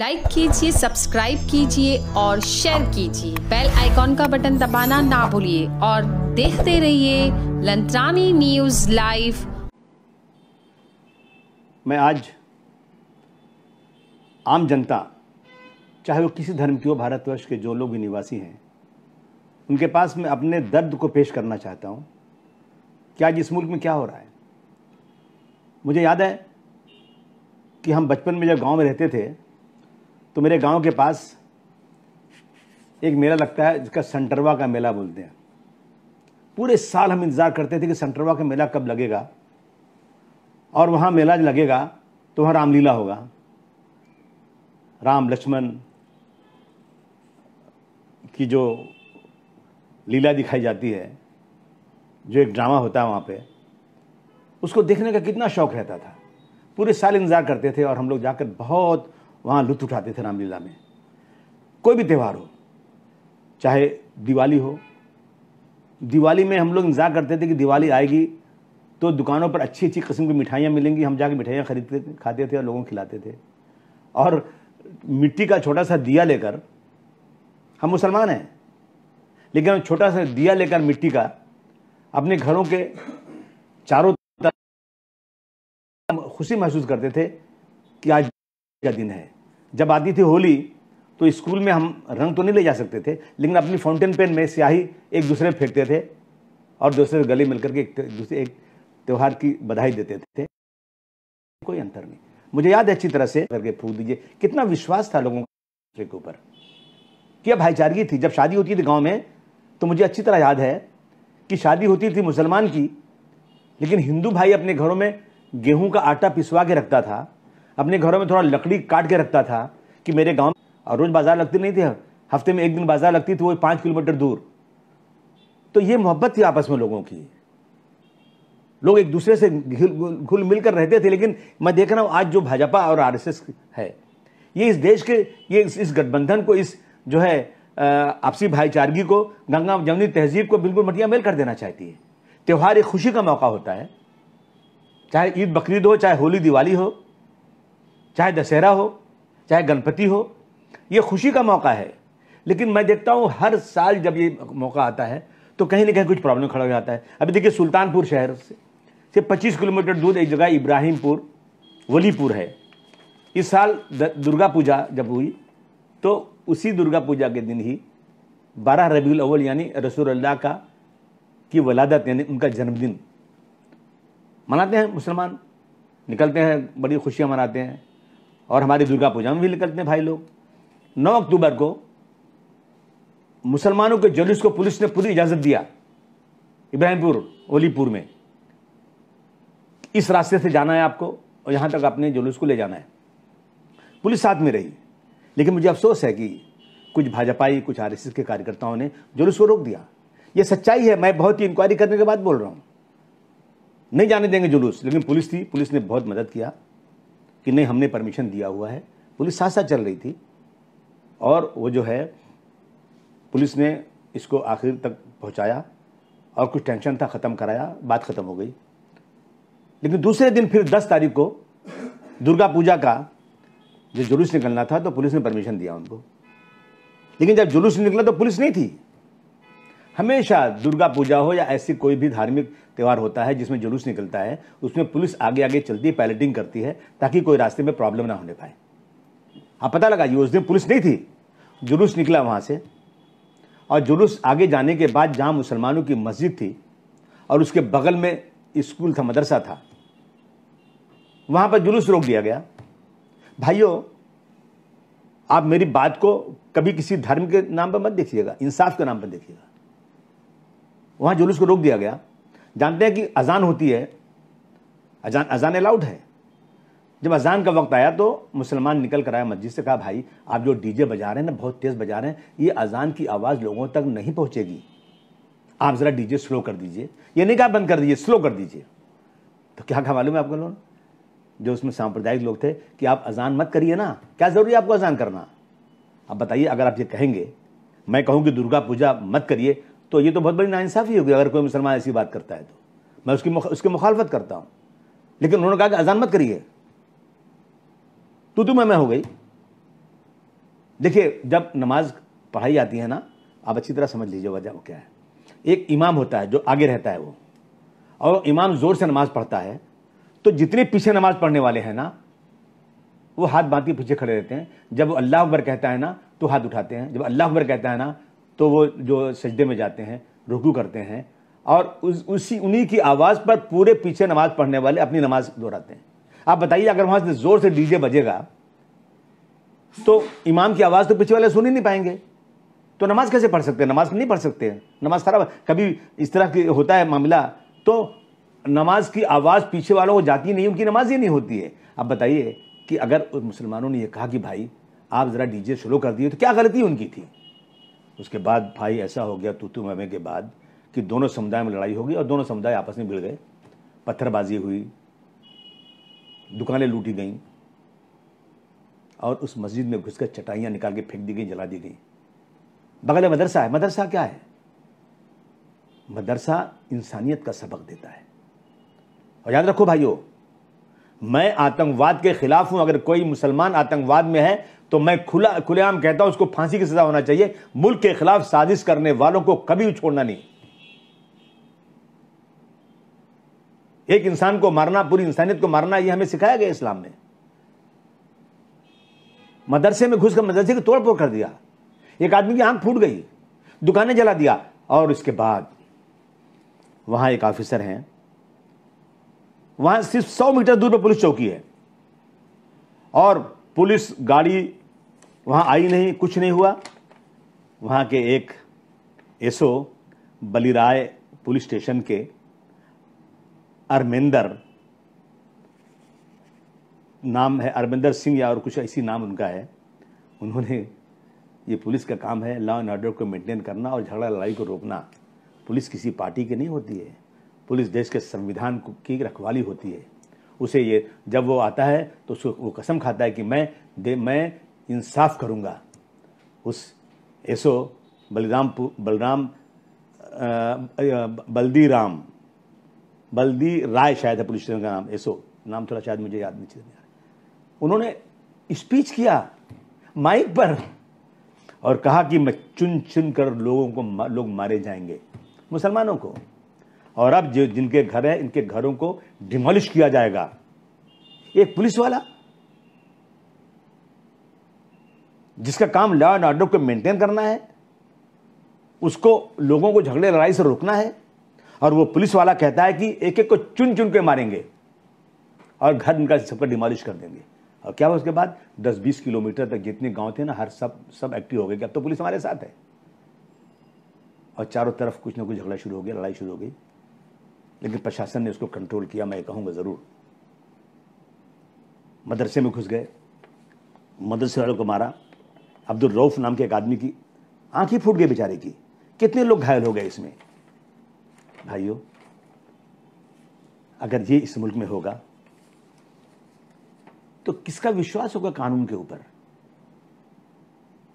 Like कीजिए subscribe कीजिए और शेयर कीजिए बेल आइकॉन का बटन दबाना ना भूलिए और देखते रहिए लंत्रानी न्यूज लाइव मैं आज आम जनता चाहे वो किसी धर्म की हो भारतवर्ष के जो लोग भी निवासी हैं उनके पास मैं अपने दर्द को पेश करना चाहता हूं कि आज इस मुल्क में क्या हो रहा है मुझे याद है कि हम बचपन में जब गांव में रहते थे तो मेरे गांव के पास एक मेला लगता है जिसका संटरवा का मेला बोलते हैं पूरे साल हम इंतज़ार करते थे कि संटरवा का मेला कब लगेगा और वहाँ मेला लगेगा तो वहाँ रामलीला होगा राम लक्ष्मण की जो लीला दिखाई जाती है जो एक ड्रामा होता है वहाँ पे उसको देखने का कितना शौक रहता था पूरे साल इंतज़ार करते थे और हम लोग जाकर बहुत वहाँ लुत्फ उठाते थे रामलीला में कोई भी त्यौहार हो चाहे दिवाली हो दिवाली में हम लोग इंतजार करते थे कि दिवाली आएगी तो दुकानों पर अच्छी अच्छी किस्म की मिठाइयाँ मिलेंगी हम जाके मिठाइयाँ खरीदते खाते थे और लोगों को खिलाते थे और मिट्टी का छोटा सा दिया लेकर हम मुसलमान हैं लेकिन हम छोटा सा दिया लेकर मिट्टी का अपने घरों के चारों तरफ खुशी महसूस करते थे कि आज का दिन है जब आती थी होली तो स्कूल में हम रंग तो नहीं ले जा सकते थे लेकिन अपनी फाउंटेन पेन में स्याही एक दूसरे में फेंकते थे और दूसरे गले मिलकर के एक दूसरे एक त्यौहार की बधाई देते थे कोई अंतर नहीं मुझे याद है अच्छी तरह से करके फूक दीजिए कितना विश्वास था लोगों के ऊपर क्या भाईचारगी थी जब शादी होती थी गाँव में तो मुझे अच्छी तरह याद है कि शादी होती थी मुसलमान की लेकिन हिंदू भाई अपने घरों में गेहूं का आटा पिसवा के रखता था अपने घरों में थोड़ा लकड़ी काट के रखता था कि मेरे गाँव और रोज़ बाज़ार लगती नहीं थी हफ्ते में एक दिन बाज़ार लगती थी वो पाँच किलोमीटर दूर तो ये मोहब्बत थी आपस में लोगों की लोग एक दूसरे से घुल मिलकर रहते थे लेकिन मैं देख रहा हूं आज जो भाजपा और आरएसएस है ये इस देश के ये इस, इस गठबंधन को इस जो है आपसी भाईचारगी को गंगा जमनी तहजीब को बिल्कुल मटिया मेल कर देना चाहती है त्यौहार एक खुशी का मौका होता है चाहे ईद बकरीद हो चाहे होली दिवाली हो चाहे दशहरा हो चाहे गणपति हो ये खुशी का मौका है लेकिन मैं देखता हूँ हर साल जब ये मौका आता है तो कहीं ना कहीं कुछ प्रॉब्लम खड़ा हो जाता है अभी देखिए सुल्तानपुर शहर से से 25 किलोमीटर दूर एक जगह इब्राहिमपुर वलीपुर है इस साल दुर्गा पूजा जब हुई तो उसी दुर्गा पूजा के दिन ही बारह रबी अव्वल यानी रसोल्ला का की वलादत यानी उनका जन्मदिन मनाते हैं मुसलमान निकलते हैं बड़ी खुशियाँ मनाते हैं और हमारी दुर्गा पूजा में भी निकलते हैं भाई लोग नौ अक्टूबर को मुसलमानों के जुलूस को पुलिस ने पूरी इजाज़त दिया इब्राहिमपुर ओलीपुर में इस रास्ते से जाना है आपको और यहाँ तक अपने जुलूस को ले जाना है पुलिस साथ में रही लेकिन मुझे अफसोस है कि कुछ भाजपाई कुछ आर के कार्यकर्ताओं ने जुलूस को रोक दिया ये सच्चाई है मैं बहुत ही इंक्वायरी करने के बाद बोल रहा हूँ नहीं जाने देंगे जुलूस लेकिन पुलिस थी पुलिस ने बहुत मदद किया कि नहीं हमने परमिशन दिया हुआ है पुलिस साथ साथ चल रही थी और वो जो है पुलिस ने इसको आखिर तक पहुंचाया और कुछ टेंशन था ख़त्म कराया बात ख़त्म हो गई लेकिन दूसरे दिन फिर 10 तारीख को दुर्गा पूजा का जो जुलूस निकलना था तो पुलिस ने परमिशन दिया उनको लेकिन जब जुलूस निकला तो पुलिस नहीं थी हमेशा दुर्गा पूजा हो या ऐसी कोई भी धार्मिक त्यौहार होता है जिसमें जुलूस निकलता है उसमें पुलिस आगे आगे चलती है पैलेटिंग करती है ताकि कोई रास्ते में प्रॉब्लम ना होने पाए हाँ पता लगा उस दिन पुलिस नहीं थी जुलूस निकला वहाँ से और जुलूस आगे जाने के बाद जहाँ मुसलमानों की मस्जिद थी और उसके बगल में स्कूल था मदरसा था वहाँ पर जुलूस रोक दिया गया भाइयों आप मेरी बात को कभी किसी धर्म के नाम पर मत देखिएगा इंसाफ के नाम पर देखिएगा वहां जुलूस को रोक दिया गया जानते हैं कि अजान होती है अजान अजान अलाउड है जब अजान का वक्त आया तो मुसलमान निकल कर आया मस्जिद से कहा भाई आप जो डीजे बजा रहे हैं ना बहुत तेज़ बजा रहे हैं ये अजान की आवाज़ लोगों तक नहीं पहुंचेगी आप ज़रा डीजे स्लो कर दीजिए ये नहीं कहा बंद कर दीजिए स्लो कर दीजिए तो क्या कहा मालूम है आपको लोन जो उसमें सांप्रदायिक लोग थे कि आप अजान मत करिए ना क्या ज़रूरी है आपको अजान करना अब बताइए अगर आप ये कहेंगे मैं कहूँ कि दुर्गा पूजा मत करिए तो ये तो बहुत बड़ी नाइंसाफ़ी होगी अगर कोई मुसलमान ऐसी बात करता है तो मैं उसकी मुख, उसकी मुखालफत करता हूं लेकिन उन्होंने कहा कि अजान मत करिए तो तुम्हें मैं हो गई देखिए जब नमाज पढ़ाई जाती है ना आप अच्छी तरह समझ लीजिए वजह क्या है एक इमाम होता है जो आगे रहता है वो और इमाम ज़ोर से नमाज पढ़ता है तो जितने पीछे नमाज पढ़ने वाले हैं ना वो हाथ बांध के पीछे खड़े रहते हैं जब अल्लाह अकबर कहता है ना तो हाथ उठाते हैं जब अल्लाह अकबर कहता है ना तो वो जो सजदे में जाते हैं रुकू करते हैं और उस उसी उन्हीं की आवाज़ पर पूरे पीछे नमाज़ पढ़ने वाले अपनी नमाज दोहराते हैं आप बताइए अगर वहाँ से ज़ोर से डीजे बजेगा तो इमाम की आवाज़ तो पीछे वाले सुन ही नहीं पाएंगे तो नमाज़ कैसे पढ़ सकते हैं नमाज़ नहीं पढ़ सकते नमाज़ खराब कभी इस तरह की होता है मामला तो नमाज की आवाज़ पीछे वालों को जाती नहीं उनकी नमाज ही नहीं होती है अब बताइए कि अगर मुसलमानों ने यह कहा कि भाई आप ज़रा डीजे शुरू कर दिए तो क्या गलती उनकी थी उसके बाद भाई ऐसा हो गया तूतू मैमे के बाद कि दोनों समुदाय में लड़ाई होगी और दोनों समुदाय आपस में भिड़ गए पत्थरबाजी हुई दुकानें लूटी गईं और उस मस्जिद में घुसकर चटाइयाँ निकाल के फेंक दी गई जला दी गई बगल मदरसा है मदरसा क्या है मदरसा इंसानियत का सबक देता है और याद रखो भाइयों मैं आतंकवाद के खिलाफ हूं अगर कोई मुसलमान आतंकवाद में है तो मैं खुला खुलेआम कहता हूं उसको फांसी की सजा होना चाहिए मुल्क के खिलाफ साजिश करने वालों को कभी छोड़ना नहीं एक इंसान को मारना पूरी इंसानियत को मारना यह हमें सिखाया गया इस्लाम में मदरसे में घुसकर मदरसे की तोड़ कर दिया एक आदमी की आंख फूट गई दुकानें जला दिया और इसके बाद वहां एक ऑफिसर हैं वहां सिर्फ सौ मीटर दूर पर पुलिस चौकी है और पुलिस गाड़ी वहां आई नहीं कुछ नहीं हुआ वहां के एक एसओ बलिराय पुलिस स्टेशन के अरमेंदर नाम है अरमेंदर सिंह या और कुछ ऐसी नाम उनका है उन्होंने ये पुलिस का काम है लॉ एंड ऑर्डर को मेंटेन करना और झगड़ा लड़ाई को रोकना पुलिस किसी पार्टी की नहीं होती है पुलिस देश के संविधान की रखवाली होती है उसे ये जब वो आता है तो उसको वो कसम खाता है कि मैं दे मैं इंसाफ करूँगा उस एसओ बलराम बलराम बल्दी राम बल्दी राय शायद है पुलिस स्टेशन का नाम एसओ नाम थोड़ा शायद मुझे याद नहीं चल उन्होंने स्पीच किया माइक पर और कहा कि मैं चुन चुन कर लोगों को लोग मारे जाएंगे मुसलमानों को और अब जो जिनके घर हैं इनके घरों को डिमोलिश किया जाएगा एक पुलिस वाला जिसका काम लॉ एंड ऑर्डर को मेंटेन करना है उसको लोगों को झगड़े लड़ाई से रोकना है और वो पुलिस वाला कहता है कि एक एक को चुन चुन के मारेंगे और घर इनका सबका डिमोलिश कर देंगे और क्या हुआ उसके बाद 10-20 किलोमीटर तक जितने गांव थे ना हर सब सब एक्टिव हो गए कि अब तो पुलिस हमारे साथ है और चारों तरफ कुछ ना कुछ झगड़ा शुरू हो गया लड़ाई शुरू हो गई लेकिन प्रशासन ने उसको कंट्रोल किया मैं कहूंगा ज़रूर मदरसे में घुस गए मदरसे वालों को मारा अब्दुल रऊफ नाम के एक आदमी की आंखें फूट गई बेचारे की कितने लोग घायल हो गए इसमें भाइयों अगर ये इस मुल्क में होगा तो किसका विश्वास होगा कानून के ऊपर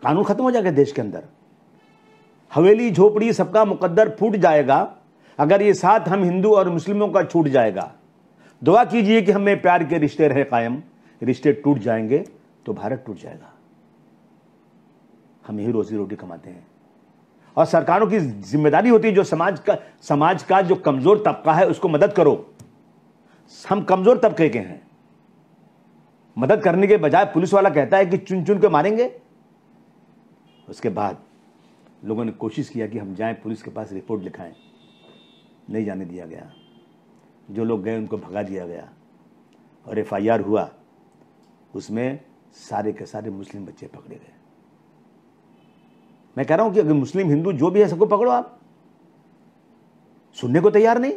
कानून खत्म हो जाएगा देश के अंदर हवेली झोपड़ी सबका मुकद्दर फूट जाएगा अगर ये साथ हम हिंदू और मुस्लिमों का छूट जाएगा दुआ कीजिए कि हमें प्यार के रिश्ते रहे कायम रिश्ते टूट जाएंगे तो भारत टूट जाएगा हम ही रोजी रोटी कमाते हैं और सरकारों की जिम्मेदारी होती है जो समाज का समाज का जो कमज़ोर तबका है उसको मदद करो हम कमज़ोर तबके के हैं मदद करने के बजाय पुलिस वाला कहता है कि चुन चुन के मारेंगे उसके बाद लोगों ने कोशिश किया कि हम जाएं पुलिस के पास रिपोर्ट लिखाएं नहीं जाने दिया गया जो लोग गए उनको भगा दिया गया और एफ हुआ उसमें सारे के सारे मुस्लिम बच्चे पकड़े गए मैं कह रहा हूं कि अगर मुस्लिम हिंदू जो भी है सबको पकड़ो आप सुनने को तैयार नहीं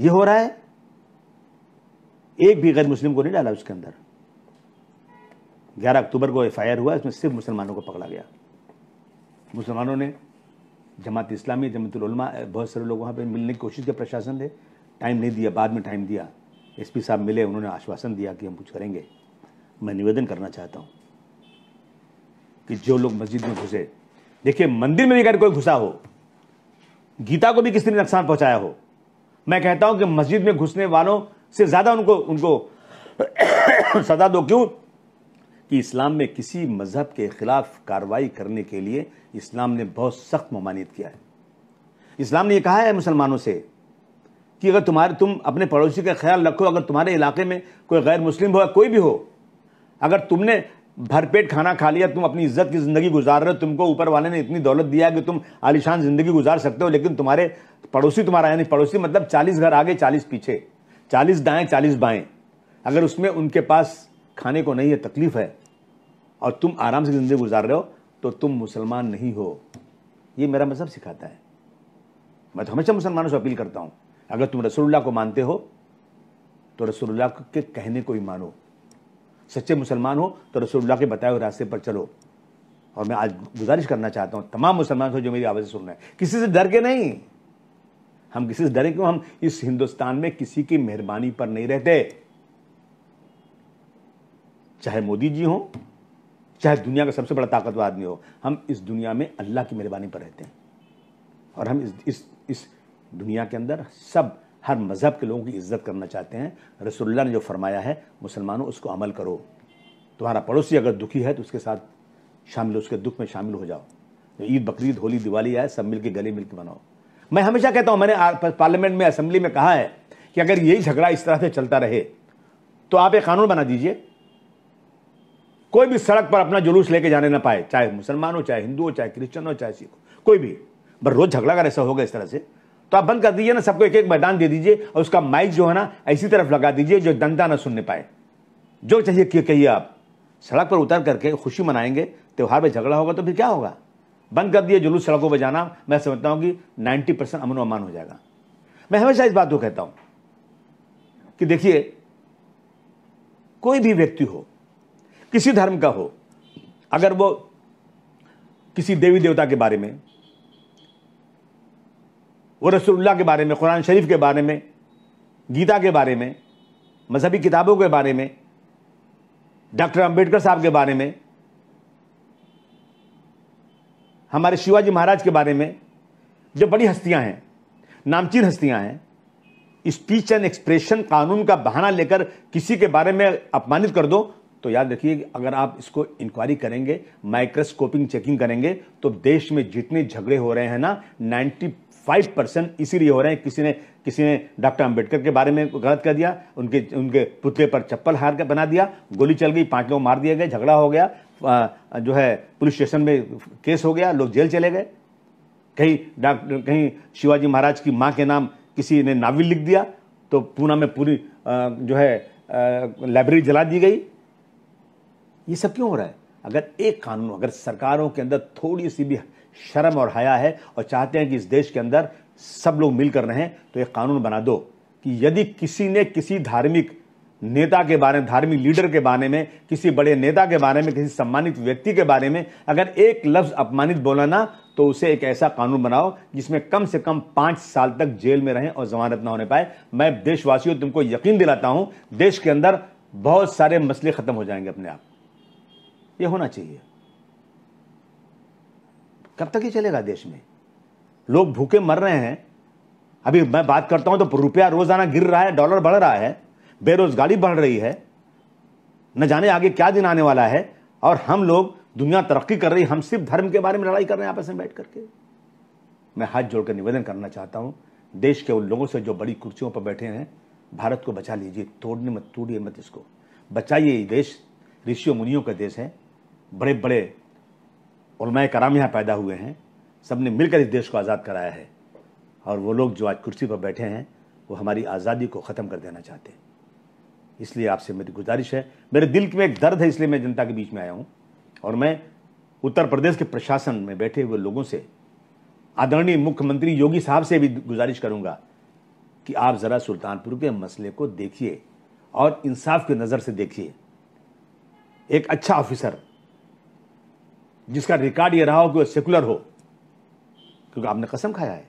ये हो रहा है एक भी गैर मुस्लिम को नहीं डाला उसके अंदर 11 अक्टूबर को एफआईआर हुआ इसमें सिर्फ मुसलमानों को पकड़ा गया मुसलमानों ने जमात इस्लामी जमतुलमा बहुत सारे लोग वहाँ पर मिलने की कोशिश किया प्रशासन ने टाइम नहीं दिया बाद में टाइम दिया एसपी साहब मिले उन्होंने आश्वासन दिया कि हम कुछ करेंगे मैं निवेदन करना चाहता हूँ कि जो लोग मस्जिद में घुसे देखिए मंदिर में भी अगर कोई घुसा हो गीता को भी किसी ने नुकसान पहुंचाया हो मैं कहता हूं कि मस्जिद में घुसने वालों से ज्यादा उनको उनको सजा दो क्यों कि इस्लाम में किसी मजहब के खिलाफ कार्रवाई करने के लिए इस्लाम ने बहुत सख्त ममानियत किया है इस्लाम ने यह कहा है मुसलमानों से कि अगर तुम्हारे तुम अपने पड़ोसी का ख्याल रखो अगर तुम्हारे इलाके में कोई गैर मुस्लिम हो या कोई भी हो अगर तुमने भरपेट खाना खा लिया तुम अपनी इज्जत की ज़िंदगी गुजार रहे हो तुमको ऊपर वाले ने इतनी दौलत दिया कि तुम आलिशान ज़िंदगी गुजार सकते हो लेकिन तुम्हारे पड़ोसी तुम्हारा यानी पड़ोसी मतलब चालीस घर आगे चालीस पीछे चालीस दाएं चालीस बाएँ अगर उसमें उनके पास खाने को नहीं है तकलीफ़ है और तुम आराम से ज़िंदगी गुजार रहे हो तो तुम मुसलमान नहीं हो ये मेरा मज़हब सिखाता है मैं तो हमेशा मुसलमानों से अपील करता हूं अगर तुम रसोल्ला को मानते हो तो रसोल्ला के कहने को ही मानो सच्चे मुसलमान हो तो रसोल्ला के बताए हुए रास्ते पर चलो और मैं आज गुजारिश करना चाहता हूँ तमाम मुसलमान से जो मेरी आवाज़ सुन रहे हैं किसी से डर के नहीं हम किसी से डरे क्यों हम इस हिंदुस्तान में किसी की मेहरबानी पर नहीं रहते चाहे मोदी जी हों चाहे दुनिया का सबसे बड़ा ताकतवर आदमी हो हम इस दुनिया में अल्लाह की मेहरबानी पर रहते हैं और हम इस इस इस दुनिया के अंदर सब हर मज़हब के लोगों की इज्जत करना चाहते हैं रसोल्ला ने जो फरमाया है मुसलमानों उसको अमल करो तुम्हारा पड़ोसी अगर दुखी है तो उसके साथ शामिल उसके दुख में शामिल हो जाओ ईद बकरीद होली दिवाली आए सब मिल के गले मिल के बनाओ मैं हमेशा कहता हूँ मैंने पार्लियामेंट में असेंबली में कहा है कि अगर यही झगड़ा इस तरह से चलता रहे तो आप एक कानून बना दीजिए कोई भी सड़क पर अपना जुलूस लेके जाने ना पाए चाहे मुसलमान हो चाहे हिंदू हो चाहे क्रिश्चन हो चाहे सिख हो कोई भी पर रोज झगड़ा कर ऐसा होगा इस तरह से तो आप बंद कर दीजिए ना सबको एक एक मैदान दे दीजिए और उसका माइक जो है ना ऐसी तरफ लगा दीजिए जो जनता ना सुनने पाए जो चाहिए कहिए आप सड़क पर उतर करके खुशी मनाएंगे त्यौहार पर झगड़ा होगा तो फिर क्या होगा बंद कर दिए जुलूस सड़कों पर जाना मैं समझता हूँ कि नाइन्टी परसेंट अमन अमान हो जाएगा मैं हमेशा इस बात को कहता हूँ कि देखिए कोई भी व्यक्ति हो किसी धर्म का हो अगर वो किसी देवी देवता के बारे में वो रसूलुल्लाह के बारे में कुरान शरीफ के बारे में गीता के बारे में मजहबी किताबों के बारे में डॉक्टर अंबेडकर साहब के बारे में हमारे शिवाजी महाराज के बारे में जो बड़ी हस्तियां हैं नामचीन हस्तियां हैं स्पीच एंड एक्सप्रेशन कानून का बहाना लेकर किसी के बारे में अपमानित कर दो तो याद रखिए अगर आप इसको इंक्वायरी करेंगे माइक्रोस्कोपिंग चेकिंग करेंगे तो देश में जितने झगड़े हो रहे हैं ना 95 परसेंट इसीलिए हो रहे हैं किसी ने किसी ने डॉक्टर अंबेडकर के बारे में गलत कर दिया उनके उनके पुतले पर चप्पल हार कर बना दिया गोली चल गई पांच लोग मार दिए गए झगड़ा हो गया जो है पुलिस स्टेशन में केस हो गया लोग जेल चले गए कहीं डॉक्टर कहीं शिवाजी महाराज की माँ के नाम किसी ने नाविल लिख दिया तो पूना में पूरी जो है लाइब्रेरी जला दी गई ये सब क्यों हो रहा है अगर एक कानून अगर सरकारों के अंदर थोड़ी सी भी शर्म और हया है और चाहते हैं कि इस देश के अंदर सब लोग मिलकर रहें तो एक कानून बना दो कि यदि किसी ने किसी धार्मिक नेता के बारे में धार्मिक लीडर के बारे में किसी बड़े नेता के बारे में किसी सम्मानित व्यक्ति के बारे में अगर एक लफ्ज अपमानित बोला ना तो उसे एक ऐसा कानून बनाओ जिसमें कम से कम पांच साल तक जेल में रहें और जमानत ना होने पाए मैं देशवासियों तुमको यकीन दिलाता हूं देश के अंदर बहुत सारे मसले खत्म हो जाएंगे अपने आप ये होना चाहिए कब तक ये चलेगा देश में लोग भूखे मर रहे हैं अभी मैं बात करता हूं तो रुपया रोजाना गिर रहा है डॉलर बढ़ रहा है बेरोजगारी बढ़ रही है न जाने आगे क्या दिन आने वाला है और हम लोग दुनिया तरक्की कर रही हम सिर्फ धर्म के बारे में लड़ाई कर रहे हैं आपस में बैठ करके मैं हाथ जोड़कर निवेदन करना चाहता हूं देश के उन लोगों से जो बड़ी कुर्सियों पर बैठे हैं भारत को बचा लीजिए तोड़ने मत तोड़िए मत इसको बचाइए देश ऋषियों मुनियों का देश है बड़े बड़े उलमाए कराम यहाँ पैदा हुए हैं सब ने मिलकर इस देश को आज़ाद कराया है और वो लोग जो आज कुर्सी पर बैठे हैं वो हमारी आज़ादी को ख़त्म कर देना चाहते हैं इसलिए आपसे मेरी गुजारिश है मेरे दिल में एक दर्द है इसलिए मैं जनता के बीच में आया हूँ और मैं उत्तर प्रदेश के प्रशासन में बैठे हुए लोगों से आदरणीय मुख्यमंत्री योगी साहब से भी गुजारिश करूँगा कि आप ज़रा सुल्तानपुर के मसले को देखिए और इंसाफ की नज़र से देखिए एक अच्छा ऑफिसर जिसका रिकॉर्ड यह रहा हो कि वह सेकुलर हो क्योंकि आपने कसम खाया है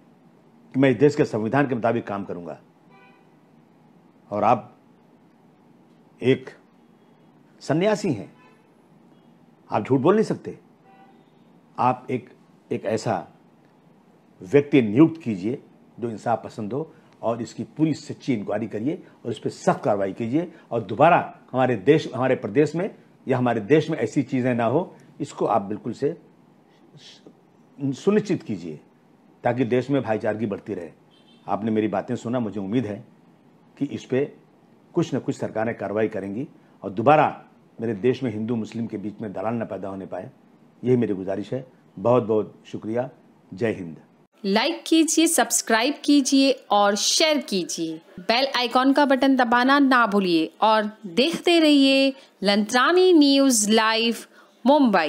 कि मैं इस देश के संविधान के मुताबिक काम करूंगा और आप एक सन्यासी हैं आप झूठ बोल नहीं सकते आप एक एक ऐसा व्यक्ति नियुक्त कीजिए जो इंसाफ पसंद हो और इसकी पूरी सच्ची इंक्वायरी करिए और इस पर सख्त कार्रवाई कीजिए और दोबारा हमारे देश हमारे प्रदेश में या हमारे देश में ऐसी चीज़ें ना हो इसको आप बिल्कुल से सुनिश्चित कीजिए ताकि देश में भाईचारगी बढ़ती रहे आपने मेरी बातें सुना मुझे उम्मीद है कि इस पर कुछ न कुछ सरकारें कार्रवाई करेंगी और दोबारा मेरे देश में हिंदू मुस्लिम के बीच में दलाल न पैदा होने पाए यही मेरी गुजारिश है बहुत बहुत शुक्रिया जय हिंद लाइक कीजिए सब्सक्राइब कीजिए और शेयर कीजिए बेल आइकॉन का बटन दबाना ना भूलिए और देखते रहिए लंत्रानी न्यूज़ लाइव Mumbai.